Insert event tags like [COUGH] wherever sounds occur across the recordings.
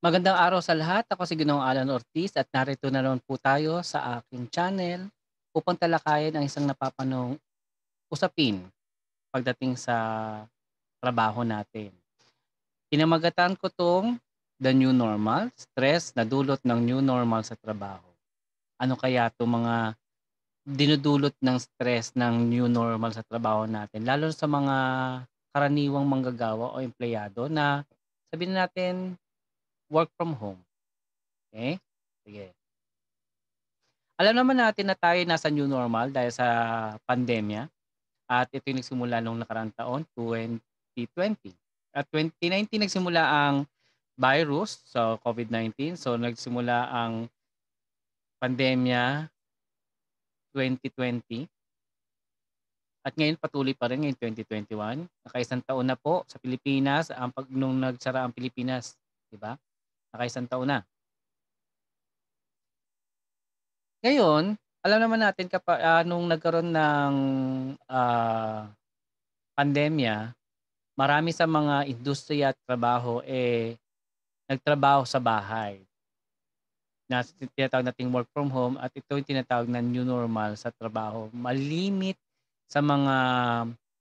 Magandang araw sa lahat. Ako si Ginoong Alan Ortiz at narito na naman po tayo sa aking channel upang talakayan ang isang napapanong usapin pagdating sa trabaho natin. Pinamagatan ko tong the new normal, stress na dulot ng new normal sa trabaho. Ano kaya itong mga dinudulot ng stress ng new normal sa trabaho natin, lalo sa mga karaniwang manggagawa o empleyado na sabihin natin work from home. Okay? Sige. Alam naman natin na tayo nasa new normal dahil sa pandemya. At ito yung nagsimula nung nakaraang taon, 2020. At 2019 nagsimula ang virus, so COVID-19. So nagsimula ang pandemya 2020. At ngayon patuloy pa rin ngayong 2021. Nakaisang taon na po sa Pilipinas ang pag nung nagsara ang Pilipinas, di ba? Nakaisang taon na. Ngayon, alam naman natin kapag uh, ah, nung nagkaroon ng uh, pandemya, marami sa mga industriya at trabaho eh nagtrabaho sa bahay. Na tinatawag nating work from home at ito yung tinatawag na new normal sa trabaho. Malimit sa mga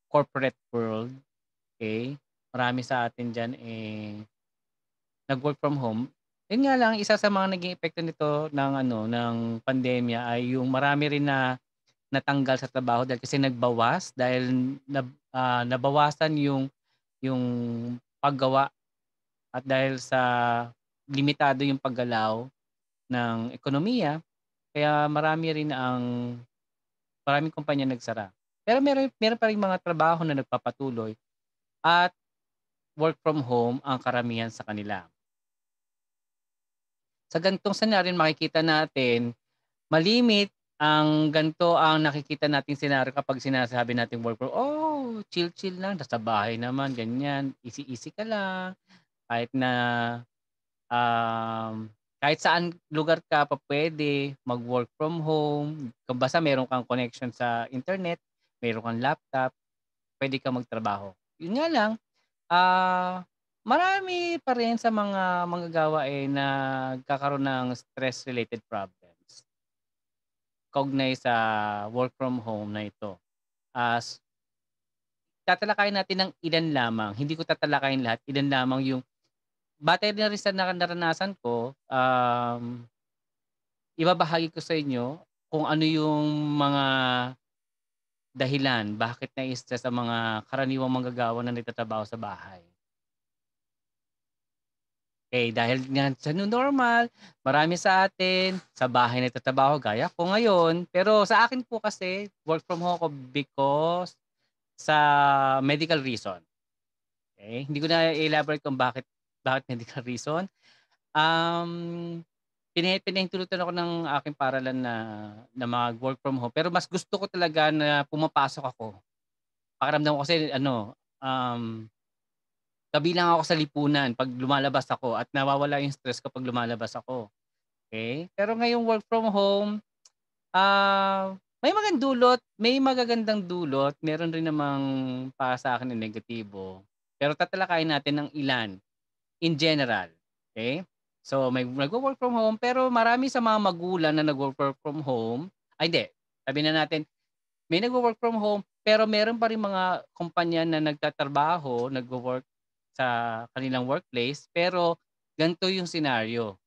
corporate world, okay? Marami sa atin diyan eh nag-work from home, yun nga lang, isa sa mga naging epekto nito ng ano ng pandemya ay yung marami rin na natanggal sa trabaho dahil kasi nagbawas dahil na, uh, ah, nabawasan yung yung paggawa at dahil sa limitado yung paggalaw ng ekonomiya kaya marami rin ang maraming kumpanya nagsara. Pero meron meron pa rin mga trabaho na nagpapatuloy at work from home ang karamihan sa kanila. Sa gantong senaryo makikita natin malimit ang ganito ang nakikita nating senaryo kapag sinasabi nating work from oh chill chill lang sa bahay naman ganyan easy easy ka lang kahit na um, kahit saan lugar ka pa pwede mag-work from home basta meron kang connection sa internet meron kang laptop pwede ka magtrabaho yun nga lang ah uh, marami pa rin sa mga manggagawa eh na kakaroon ng stress-related problems Cognize sa work from home na ito. As tatalakayin natin ng ilan lamang. Hindi ko tatalakayin lahat. Ilan lamang yung batay na rin sa naranasan ko, um, ibabahagi ko sa inyo kung ano yung mga dahilan bakit na-stress ang mga karaniwang manggagawa na nagtatrabaho sa bahay. Okay, eh, dahil nga sa new normal, marami sa atin sa bahay nagtatrabaho gaya ko ngayon. Pero sa akin po kasi, work from home ko because sa medical reason. Okay, eh, hindi ko na elaborate kung bakit bakit medical reason. Um, pinahintulutan ako ng aking paralan na, na mag-work from home. Pero mas gusto ko talaga na pumapasok ako. Pakiramdam ko kasi ano, um, kabilang ako sa lipunan pag lumalabas ako at nawawala yung stress kapag lumalabas ako. Okay? Pero ngayong work from home, ah, uh, may magandang dulot, may magagandang dulot, meron rin namang para sa akin na negatibo. Pero tatalakayin natin ng ilan in general. Okay? So may nag work from home pero marami sa mga magulang na nag work from home, ay hindi, sabi na natin, may nag work from home pero meron pa rin mga kumpanya na nagtatrabaho, nag work sa kanilang workplace pero ganito yung scenario.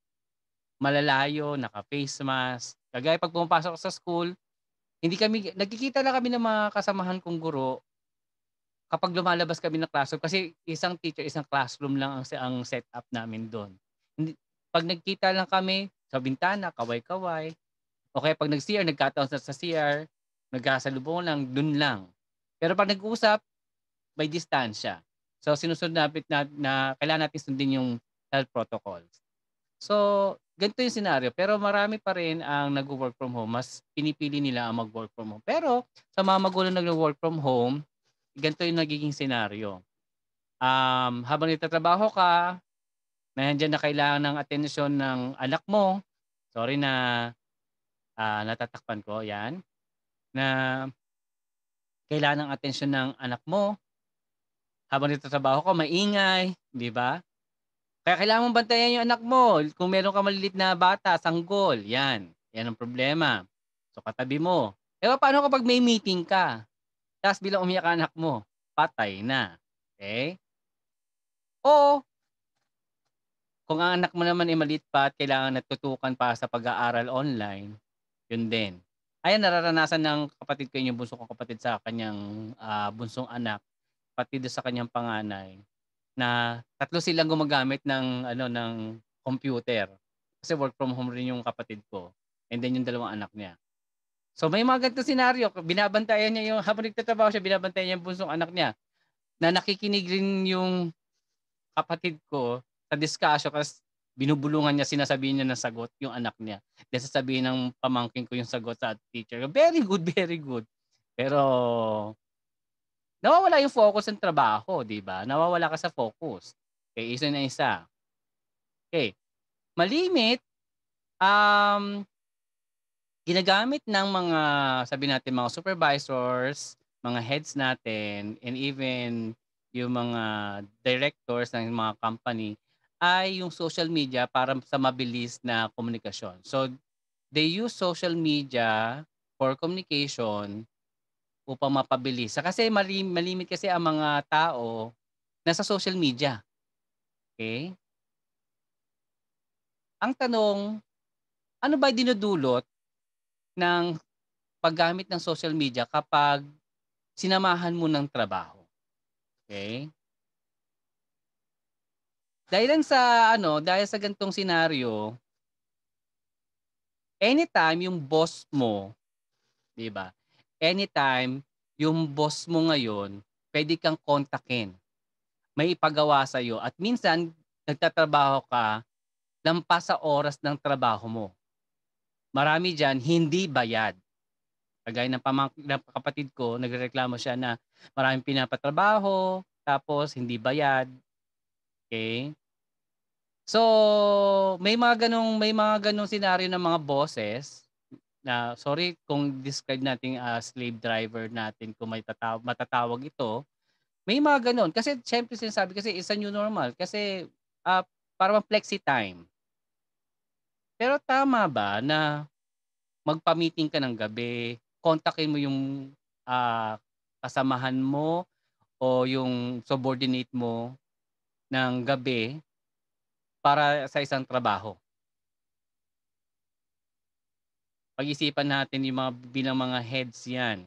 Malalayo, naka-face mask. Kagaya pag pumapasok sa school, hindi kami nagkikita lang kami ng mga kasamahan kong guro kapag lumalabas kami ng classroom kasi isang teacher, isang classroom lang ang ang setup namin doon. pag nagkita lang kami sa bintana, kaway-kaway. O kaya pag nag-CR, nagkataon sa, sa CR, nagkasalubong lang, doon lang. Pero pag nag-uusap, may distansya. So sinusunod napit na, na kailangan natin sundin yung health protocols. So ganito yung scenario pero marami pa rin ang nag-work from home. Mas pinipili nila ang mag-work from home. Pero sa mga magulang nag-work from home, ganito yung nagiging scenario. Um, habang nagtatrabaho ka, nandiyan na kailangan ng atensyon ng anak mo. Sorry na uh, natatakpan ko, yan. Na kailangan ng atensyon ng anak mo habang nagtatrabaho ka, maingay, di ba? Kaya kailangan mong bantayan yung anak mo. Kung meron ka malilit na bata, sanggol, yan. Yan ang problema. So katabi mo. E paano kapag may meeting ka? Tapos bilang umiyak anak mo, patay na. Okay? O, Kung ang anak mo naman ay maliit pa at kailangan natutukan pa sa pag-aaral online, yun din. Ayan, nararanasan ng kapatid ko yung bunso kong kapatid sa kanyang uh, bunsong anak pati do sa kanyang panganay na tatlo silang gumagamit ng ano ng computer. Kasi work from home rin yung kapatid ko and then yung dalawang anak niya. So may mga ganito scenario, binabantayan niya yung [LAUGHS] habang nagtatrabaho siya, binabantayan niya yung bunsong anak niya na nakikinig rin yung kapatid ko sa discussion kasi binubulungan niya, sinasabihin niya ng sagot yung anak niya. Then sasabihin ng pamangkin ko yung sagot sa teacher. Very good, very good. Pero nawawala yung focus ng trabaho, di ba? Nawawala ka sa focus. Okay, isa na isa. Okay. Malimit, um, ginagamit ng mga, sabi natin, mga supervisors, mga heads natin, and even yung mga directors ng mga company, ay yung social media para sa mabilis na komunikasyon. So, they use social media for communication upang mapabilis. Kasi malimit kasi ang mga tao nasa social media. Okay? Ang tanong, ano ba dinudulot ng paggamit ng social media kapag sinamahan mo ng trabaho? Okay? Dahil lang sa ano, dahil sa gantong scenario, anytime yung boss mo, 'di ba? anytime yung boss mo ngayon, pwede kang kontakin. May ipagawa sa iyo at minsan nagtatrabaho ka lampas sa oras ng trabaho mo. Marami diyan hindi bayad. Kagaya ng, pamang- ng kapatid ko, nagrereklamo siya na maraming pinapatrabaho, tapos hindi bayad. Okay? So, may mga ganong may mga ganong scenario ng mga bosses na sorry kung describe natin uh, slave driver natin kung may tataw- matatawag ito may mga ganun kasi syempre sinasabi kasi isa new normal kasi uh, ah, para flexi time pero tama ba na magpa-meeting ka ng gabi kontakin mo yung uh, kasamahan mo o yung subordinate mo ng gabi para sa isang trabaho pag-isipan natin yung mga bilang mga heads yan.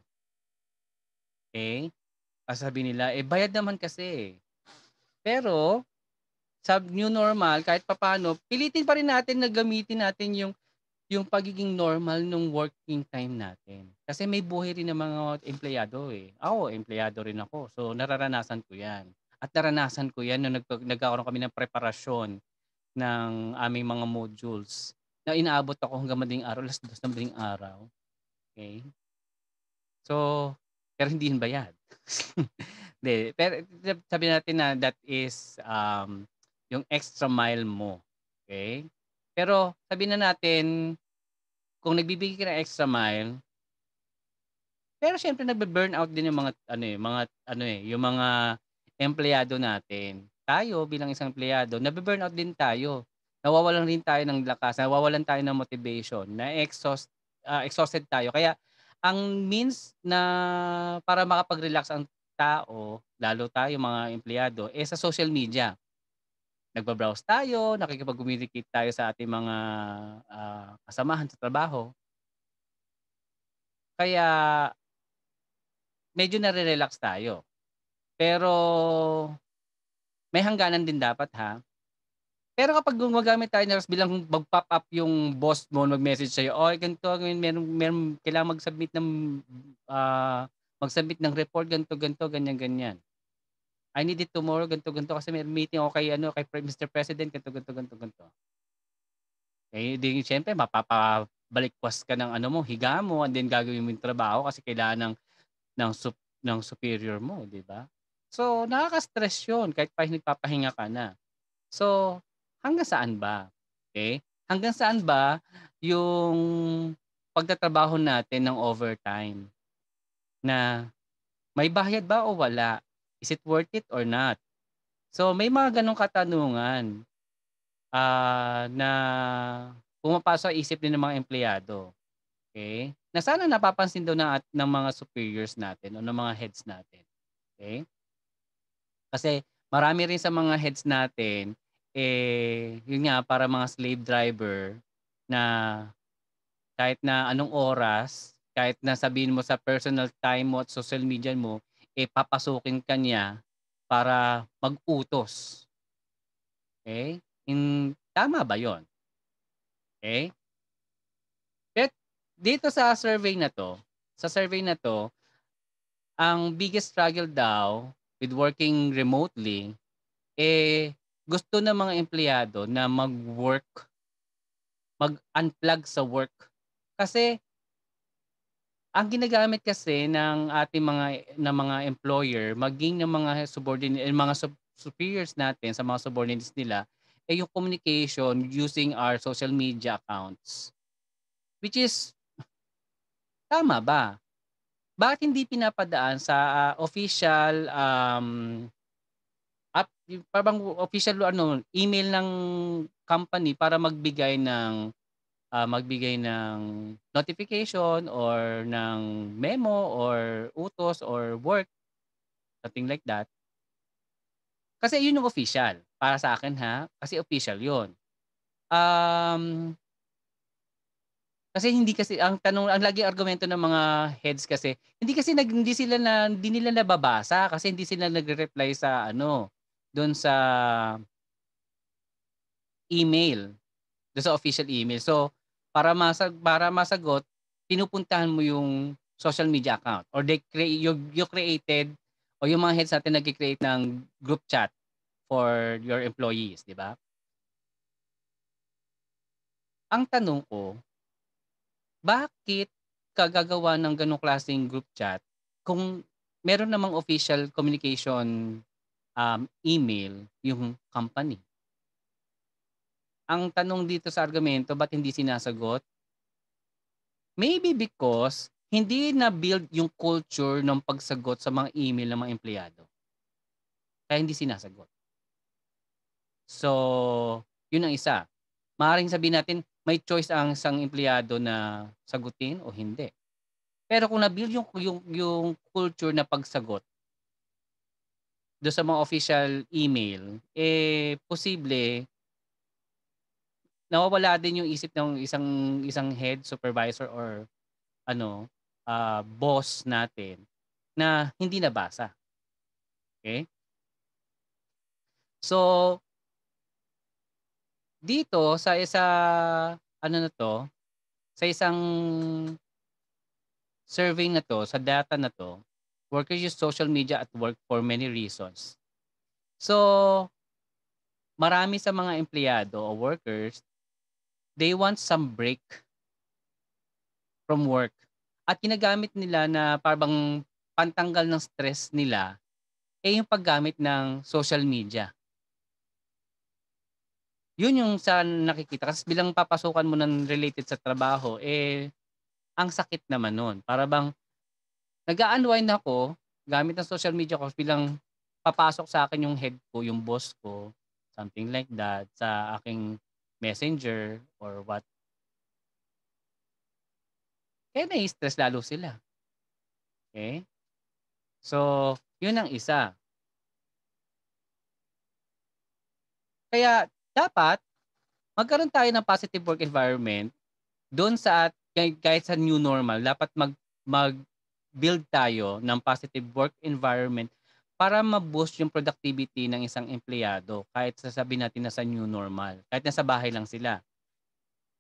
Okay? Sabi nila, eh bayad naman kasi. Pero sa new normal, kahit papano, pilitin pa rin natin na gamitin natin yung yung pagiging normal ng working time natin. Kasi may buhay rin ng mga empleyado eh. Ako, empleyado rin ako. So, nararanasan ko yan. At naranasan ko yan nung nag- nagkakaroon kami ng preparasyon ng aming mga modules na inaabot ako hanggang madaling araw, alas dos na madaling araw. Okay? So, pero hindi yun bayad. [LAUGHS] De, pero sabi natin na that is um, yung extra mile mo. Okay? Pero sabi na natin, kung nagbibigay ka ng extra mile, pero syempre nagbe-burn out din yung mga ano eh, mga ano eh, yung mga empleyado natin. Tayo bilang isang empleyado, nabe-burn out din tayo nawawalan rin tayo ng lakas, nawawalan tayo ng motivation, na exhaust, uh, exhausted tayo. Kaya ang means na para makapag-relax ang tao, lalo tayo mga empleyado, eh sa social media. Nagbabrowse tayo, nakikipag-communicate tayo sa ating mga uh, kasamahan sa trabaho. Kaya medyo nare-relax tayo. Pero may hangganan din dapat ha. Pero kapag gumagamit tayo ng bilang mag-pop up yung boss mo, mag-message sa'yo, oh, ganito, meron, meron, kailangan mag-submit ng, uh, mag-submit ng report, ganito, ganito, ganyan, ganyan. I need it tomorrow, ganito, ganito, kasi may meeting ako kay, ano, kay Mr. President, ganito, ganito, ganito, ganito. Eh, di, syempre, mapapabalikwas ka ng ano mo, higa mo, and then gagawin mo yung trabaho kasi kailangan ng, ng, sup, ng superior mo, di ba? So, nakaka-stress yun kahit pa nagpapahinga ka na. So, hanggang saan ba? Okay? Hanggang saan ba yung pagtatrabaho natin ng overtime? Na may bayad ba o wala? Is it worth it or not? So may mga ganong katanungan uh, na pumapasok sa isip din ng mga empleyado. Okay? Na sana napapansin daw na, at, ng mga superiors natin o ng mga heads natin. Okay? Kasi marami rin sa mga heads natin eh, yun nga, para mga slave driver na kahit na anong oras, kahit na sabihin mo sa personal time mo at social media mo, eh papasukin ka niya para mag-utos. Okay? In, tama ba yon? Okay? But dito sa survey na to, sa survey na to, ang biggest struggle daw with working remotely eh gusto ng mga empleyado na mag-work, mag-unplug sa work. Kasi ang ginagamit kasi ng ating mga ng mga employer, maging ng mga subordinate, eh, mga sub- superiors natin sa mga subordinates nila, eh yung communication using our social media accounts. Which is, tama ba? Bakit hindi pinapadaan sa uh, official um, at parang official ano email ng company para magbigay ng uh, magbigay ng notification or ng memo or utos or work something like that kasi yun yung official para sa akin ha kasi official yun um kasi hindi kasi ang tanong ang lagi argumento ng mga heads kasi hindi kasi nag, hindi sila na hindi nila nababasa kasi hindi sila nagre-reply sa ano doon sa email, doon sa official email. So, para masag para masagot, pinupuntahan mo yung social media account or they create you, you created o yung mga heads natin nag-create ng group chat for your employees, di ba? Ang tanong ko, bakit kagagawa ng ganong klaseng group chat kung meron namang official communication um, email yung company. Ang tanong dito sa argumento, ba't hindi sinasagot? Maybe because hindi na-build yung culture ng pagsagot sa mga email ng mga empleyado. Kaya hindi sinasagot. So, yun ang isa. Maaring sabihin natin, may choice ang isang empleyado na sagutin o hindi. Pero kung na-build yung, yung, yung culture na pagsagot, do sa mga official email, eh posible nawawala din yung isip ng isang isang head supervisor or ano uh, boss natin na hindi nabasa. Okay? So dito sa isa ano na to, sa isang survey na to, sa data na to, Workers use social media at work for many reasons. So, marami sa mga empleyado o workers, they want some break from work. At ginagamit nila na parang pantanggal ng stress nila eh yung paggamit ng social media. Yun yung sa nakikita. Kasi bilang papasukan mo ng related sa trabaho, eh, ang sakit naman nun. Para bang nag-unwind ako gamit ng social media ko bilang papasok sa akin yung head ko, yung boss ko, something like that, sa aking messenger or what. Kaya may stress lalo sila. Okay? So, yun ang isa. Kaya dapat magkaroon tayo ng positive work environment doon sa at kahit sa new normal, dapat mag mag build tayo ng positive work environment para ma-boost yung productivity ng isang empleyado kahit sasabihin natin na sa new normal, kahit nasa bahay lang sila.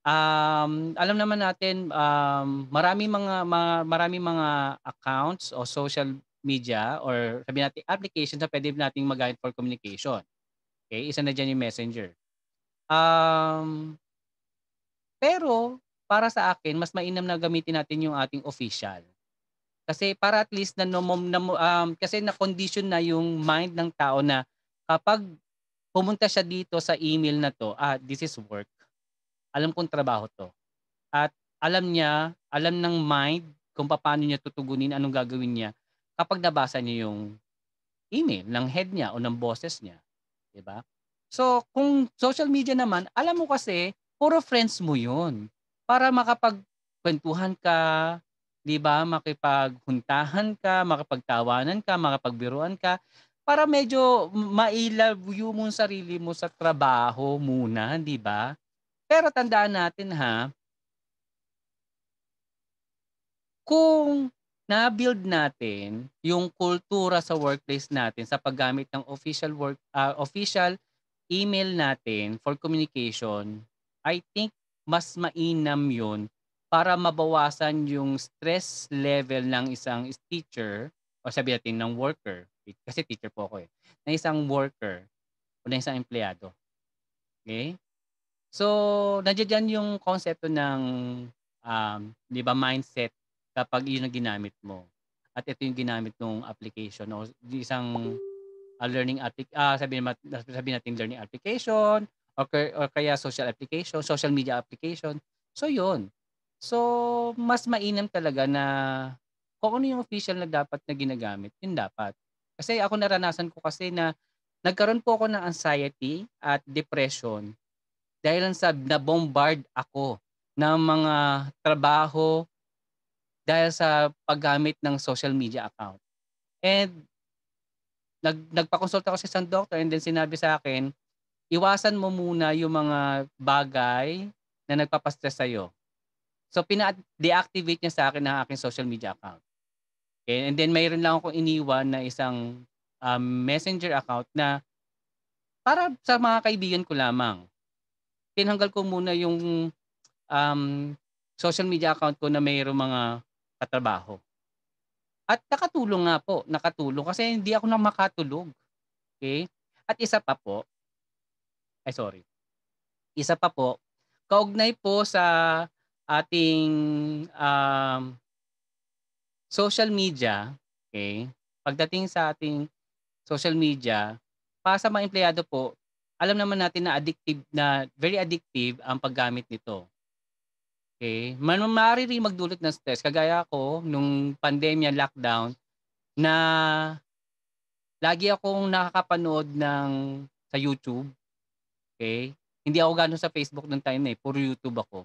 Um, alam naman natin um, marami mga ma, marami mga accounts o social media or sabi natin applications na pwede nating magamit for communication. Okay, isa na diyan yung Messenger. Um, pero para sa akin, mas mainam na gamitin natin yung ating official kasi para at least na, um, kasi na condition na yung mind ng tao na kapag pumunta siya dito sa email na to, ah, this is work. Alam kong trabaho to. At alam niya, alam ng mind kung paano niya tutugunin, anong gagawin niya kapag nabasa niya yung email ng head niya o ng bosses niya. ba? Diba? So, kung social media naman, alam mo kasi, puro friends mo yun. Para makapagkwentuhan ka, 'di ba? Makipaghuntahan ka, makipagtawanan ka, makapagbiruan ka para medyo mailabyo mo sarili mo sa trabaho muna, 'di ba? Pero tandaan natin ha, kung na-build natin yung kultura sa workplace natin sa paggamit ng official work uh, official email natin for communication, I think mas mainam yun para mabawasan yung stress level ng isang teacher o sabi natin ng worker, kasi teacher po ako eh, na isang worker o na isang empleyado. Okay? So, nandiyan yung konsepto ng um, di ba, mindset kapag yun ang ginamit mo. At ito yung ginamit ng application o isang uh, learning applic uh, ah, sabi natin sabi natin learning application or, or kaya social application, social media application. So yun. So, mas mainam talaga na kung ano yung official na dapat na ginagamit, yun dapat. Kasi ako naranasan ko kasi na nagkaroon po ako ng anxiety at depression dahil sa nabombard ako ng mga trabaho dahil sa paggamit ng social media account. And nag, nagpa-consult ako sa isang doctor and then sinabi sa akin, iwasan mo muna yung mga bagay na nagpapastress sa'yo. So, pina-deactivate niya sa akin ng aking social media account. Okay? And then, mayroon lang akong iniwan na isang um, messenger account na para sa mga kaibigan ko lamang. Tinanggal ko muna yung um, social media account ko na mayroong mga katrabaho. At nakatulong nga po, nakatulong kasi hindi ako na makatulog. Okay? At isa pa po, ay sorry, isa pa po, kaugnay po sa ating um, social media, okay? Pagdating sa ating social media, para sa mga empleyado po, alam naman natin na addictive na very addictive ang paggamit nito. Okay? Man maaari magdulot ng stress. Kagaya ko nung pandemya lockdown na lagi akong nakakapanood ng sa YouTube. Okay? Hindi ako gano'n sa Facebook noong time na eh. Puro YouTube ako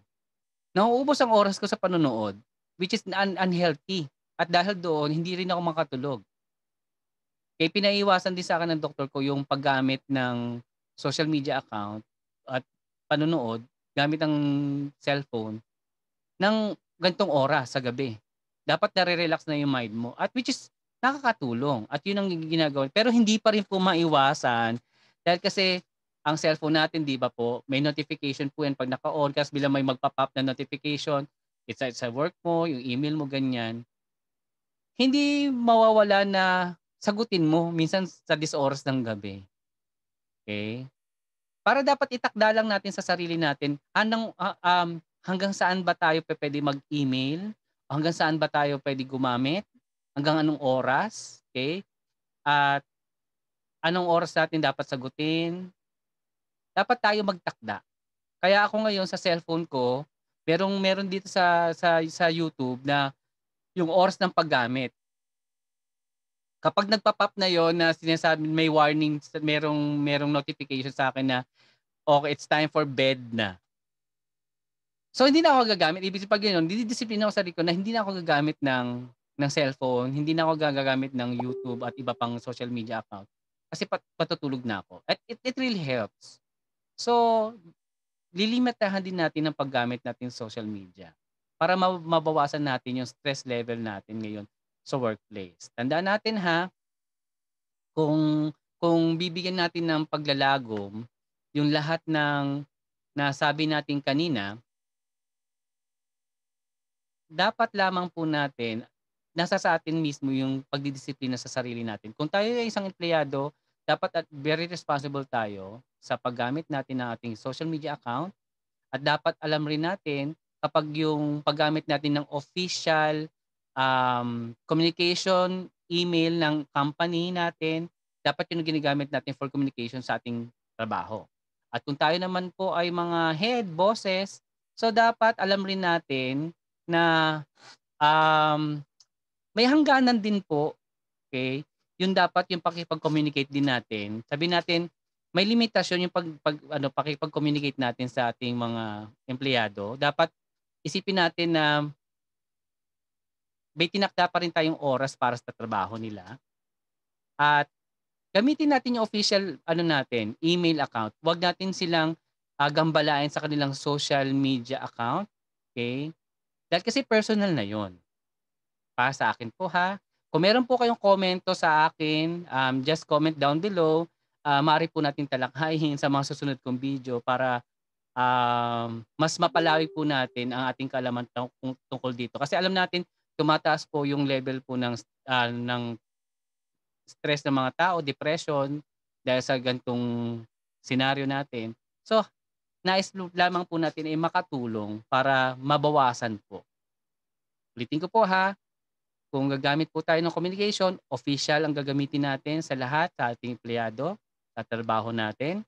nauubos ang oras ko sa panonood, which is un- unhealthy. At dahil doon, hindi rin ako makatulog. Kay pinaiwasan din sa akin ng doktor ko yung paggamit ng social media account at panonood gamit ang cellphone ng gantong oras sa gabi. Dapat nare-relax na yung mind mo. At which is nakakatulong. At yun ang ginagawa. Pero hindi pa rin po maiwasan dahil kasi ang cellphone natin, di ba po, may notification po yan pag naka-on. Kasi bilang may magpa-pop na notification, it's, it's sa work mo, yung email mo, ganyan. Hindi mawawala na sagutin mo minsan sa disoras ng gabi. Okay? Para dapat itakda lang natin sa sarili natin, anong, uh, um, hanggang saan ba tayo pwede mag-email? Hanggang saan ba tayo pwede gumamit? Hanggang anong oras? Okay? At anong oras natin dapat sagutin? dapat tayo magtakda. Kaya ako ngayon sa cellphone ko, merong meron dito sa sa sa YouTube na yung oras ng paggamit. Kapag nagpa-pop na yon na sinasabi may warning, merong merong notification sa akin na okay, it's time for bed na. So hindi na ako gagamit. Ibig sabihin pag yun, dinidisiplina ako sarili ko na hindi na ako gagamit ng ng cellphone, hindi na ako gagamit ng YouTube at iba pang social media account. Kasi pat, patutulog na ako. At it, it really helps. So, lilimitahan din natin ang paggamit natin social media para mabawasan natin yung stress level natin ngayon sa workplace. Tandaan natin ha, kung kung bibigyan natin ng paglalagom yung lahat ng nasabi natin kanina, dapat lamang po natin nasa sa atin mismo yung pagdidisiplina sa sarili natin. Kung tayo ay isang empleyado, dapat at very responsible tayo sa paggamit natin ng ating social media account at dapat alam rin natin kapag yung paggamit natin ng official um, communication email ng company natin, dapat yun ginagamit natin for communication sa ating trabaho. At kung tayo naman po ay mga head, bosses, so dapat alam rin natin na um, may hangganan din po okay, yun dapat yung pakipag-communicate din natin. Sabi natin, may limitasyon yung pag, pag ano pakipag-communicate natin sa ating mga empleyado. Dapat isipin natin na may tinakda pa rin tayong oras para sa trabaho nila. At gamitin natin yung official ano natin, email account. Huwag natin silang uh, gambalain sa kanilang social media account. Okay? Dahil kasi personal na yon Para sa akin po ha, kung meron po kayong komento sa akin, um, just comment down below. Uh, maaari po natin talakayin sa mga susunod kong video para um, mas mapalawi po natin ang ating kaalaman tungkol dito. Kasi alam natin, tumataas po yung level po ng, uh, ng stress ng mga tao, depression, dahil sa gantong senaryo natin. So, nais lamang po natin ay makatulong para mabawasan po. Ulitin ko po ha, kung gagamit po tayo ng communication, official ang gagamitin natin sa lahat, sa ating empleyado, sa trabaho natin.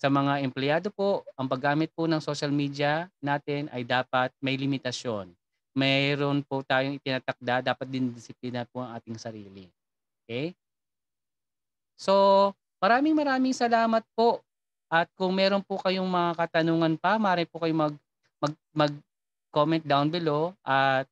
Sa mga empleyado po, ang paggamit po ng social media natin ay dapat may limitasyon. Mayroon po tayong itinatakda, dapat din disiplina po ang ating sarili. Okay? So, maraming maraming salamat po. At kung meron po kayong mga katanungan pa, maaari po kayong mag, mag, mag-comment down below at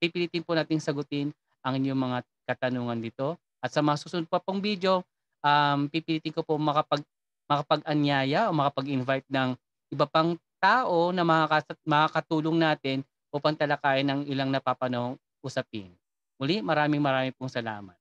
pipilitin po nating sagutin ang inyong mga katanungan dito. At sa mga susunod pa pong video, um, pipilitin ko po makapag, makapag-anyaya o makapag-invite ng iba pang tao na makakat- makakatulong natin upang talakayin ang ilang napapanong usapin. Muli, maraming maraming pong salamat.